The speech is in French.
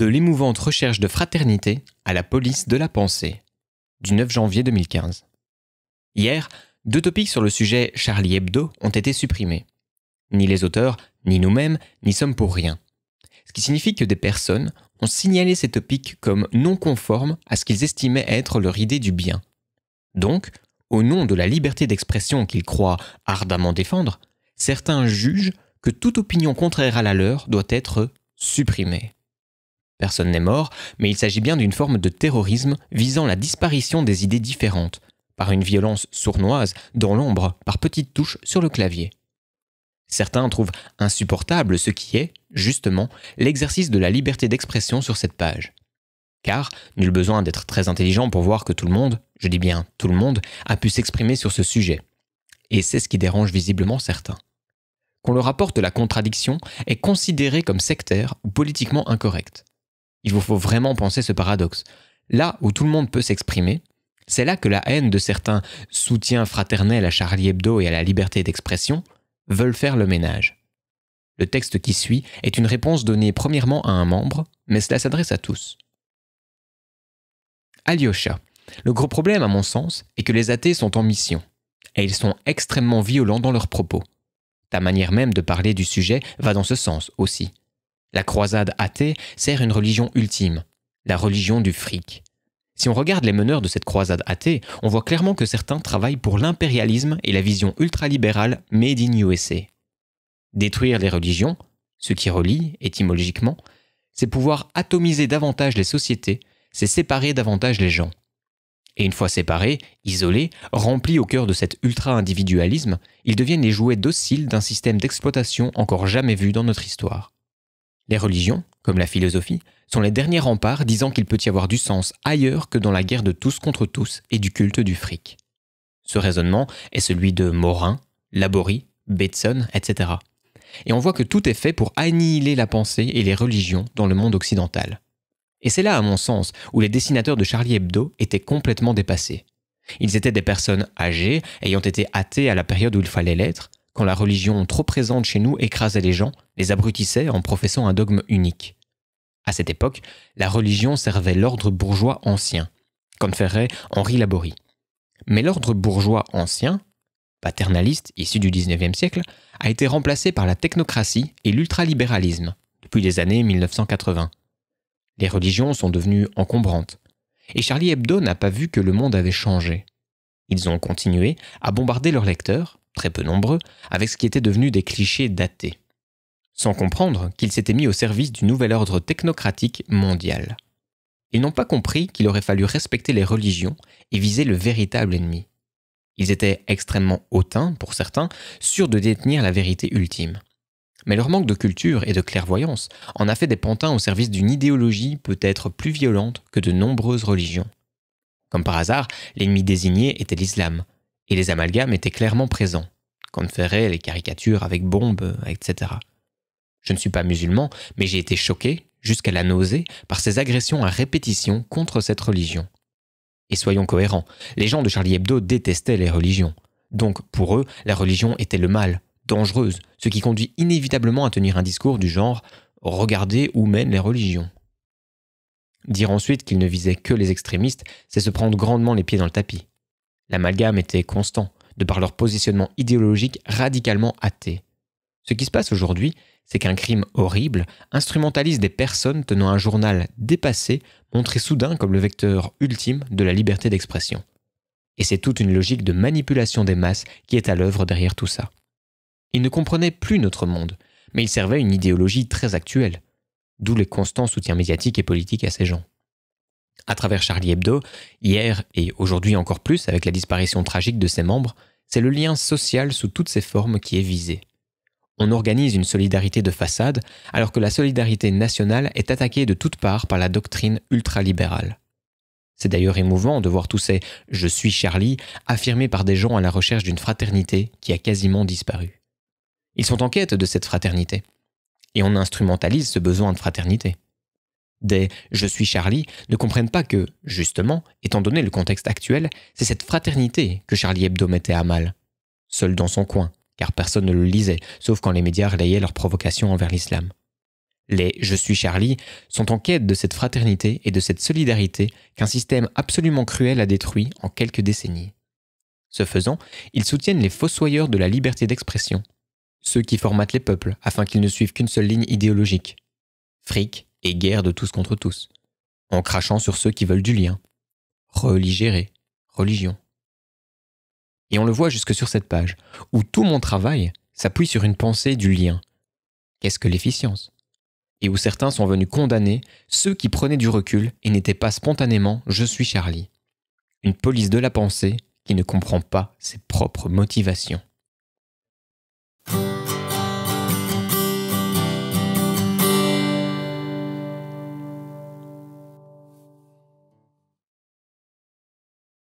De l'émouvante recherche de fraternité à la police de la pensée, du 9 janvier 2015. Hier, deux topics sur le sujet Charlie Hebdo ont été supprimés. Ni les auteurs, ni nous-mêmes n'y sommes pour rien. Ce qui signifie que des personnes ont signalé ces topics comme non conformes à ce qu'ils estimaient être leur idée du bien. Donc, au nom de la liberté d'expression qu'ils croient ardemment défendre, certains jugent que toute opinion contraire à la leur doit être supprimée. Personne n'est mort, mais il s'agit bien d'une forme de terrorisme visant la disparition des idées différentes, par une violence sournoise, dans l'ombre, par petites touches sur le clavier. Certains trouvent insupportable ce qui est, justement, l'exercice de la liberté d'expression sur cette page. Car, nul besoin d'être très intelligent pour voir que tout le monde, je dis bien tout le monde, a pu s'exprimer sur ce sujet. Et c'est ce qui dérange visiblement certains. Qu'on leur apporte la contradiction est considéré comme sectaire ou politiquement incorrect. Il vous faut vraiment penser ce paradoxe. Là où tout le monde peut s'exprimer, c'est là que la haine de certains soutiens fraternels à Charlie Hebdo et à la liberté d'expression veulent faire le ménage. Le texte qui suit est une réponse donnée premièrement à un membre, mais cela s'adresse à tous. Alyosha. Le gros problème, à mon sens, est que les athées sont en mission, et ils sont extrêmement violents dans leurs propos. Ta manière même de parler du sujet va dans ce sens aussi. La croisade athée sert une religion ultime, la religion du fric. Si on regarde les meneurs de cette croisade athée, on voit clairement que certains travaillent pour l'impérialisme et la vision ultralibérale made in USA. Détruire les religions, ce qui relie étymologiquement, c'est pouvoir atomiser davantage les sociétés, c'est séparer davantage les gens. Et une fois séparés, isolés, remplis au cœur de cet ultra-individualisme, ils deviennent les jouets dociles d'un système d'exploitation encore jamais vu dans notre histoire. Les religions, comme la philosophie, sont les derniers remparts disant qu'il peut y avoir du sens ailleurs que dans la guerre de tous contre tous et du culte du fric. Ce raisonnement est celui de Morin, Laborie, Bateson, etc. Et on voit que tout est fait pour annihiler la pensée et les religions dans le monde occidental. Et c'est là, à mon sens, où les dessinateurs de Charlie Hebdo étaient complètement dépassés. Ils étaient des personnes âgées, ayant été athées à la période où il fallait l'être, quand la religion trop présente chez nous écrasait les gens, les abrutissait en professant un dogme unique. À cette époque, la religion servait l'ordre bourgeois ancien, comme ferait Henri Laborie. Mais l'ordre bourgeois ancien, paternaliste issu du XIXe siècle, a été remplacé par la technocratie et l'ultralibéralisme depuis les années 1980. Les religions sont devenues encombrantes, et Charlie Hebdo n'a pas vu que le monde avait changé. Ils ont continué à bombarder leurs lecteurs, très peu nombreux, avec ce qui était devenu des clichés datés. Sans comprendre qu'ils s'étaient mis au service du nouvel ordre technocratique mondial. Ils n'ont pas compris qu'il aurait fallu respecter les religions et viser le véritable ennemi. Ils étaient extrêmement hautains, pour certains, sûrs de détenir la vérité ultime. Mais leur manque de culture et de clairvoyance en a fait des pantins au service d'une idéologie peut-être plus violente que de nombreuses religions. Comme par hasard, l'ennemi désigné était l'islam, et les amalgames étaient clairement présents. comme Ferret, les caricatures avec bombes, etc. Je ne suis pas musulman, mais j'ai été choqué, jusqu'à la nausée, par ces agressions à répétition contre cette religion. Et soyons cohérents, les gens de Charlie Hebdo détestaient les religions. Donc, pour eux, la religion était le mal, dangereuse, ce qui conduit inévitablement à tenir un discours du genre Regardez où mènent les religions. Dire ensuite qu'ils ne visaient que les extrémistes, c'est se prendre grandement les pieds dans le tapis. L'amalgame était constant, de par leur positionnement idéologique radicalement athée. Ce qui se passe aujourd'hui, c'est qu'un crime horrible instrumentalise des personnes tenant un journal dépassé, montré soudain comme le vecteur ultime de la liberté d'expression. Et c'est toute une logique de manipulation des masses qui est à l'œuvre derrière tout ça. Ils ne comprenaient plus notre monde, mais ils servaient une idéologie très actuelle, d'où les constants soutiens médiatiques et politiques à ces gens. À travers Charlie Hebdo, hier et aujourd'hui encore plus avec la disparition tragique de ses membres, c'est le lien social sous toutes ses formes qui est visé. On organise une solidarité de façade alors que la solidarité nationale est attaquée de toutes parts par la doctrine ultralibérale. C'est d'ailleurs émouvant de voir tous ces Je suis Charlie affirmés par des gens à la recherche d'une fraternité qui a quasiment disparu. Ils sont en quête de cette fraternité. Et on instrumentalise ce besoin de fraternité des Je suis Charlie ne comprennent pas que, justement, étant donné le contexte actuel, c'est cette fraternité que Charlie Hebdo mettait à mal. Seul dans son coin, car personne ne le lisait, sauf quand les médias relayaient leurs provocations envers l'islam. Les Je suis Charlie sont en quête de cette fraternité et de cette solidarité qu'un système absolument cruel a détruit en quelques décennies. Ce faisant, ils soutiennent les fossoyeurs de la liberté d'expression, ceux qui formatent les peuples afin qu'ils ne suivent qu'une seule ligne idéologique. Fric, et guerre de tous contre tous, en crachant sur ceux qui veulent du lien. Religéré, religion. Et on le voit jusque sur cette page, où tout mon travail s'appuie sur une pensée du lien. Qu'est-ce que l'efficience Et où certains sont venus condamner ceux qui prenaient du recul et n'étaient pas spontanément Je suis Charlie. Une police de la pensée qui ne comprend pas ses propres motivations.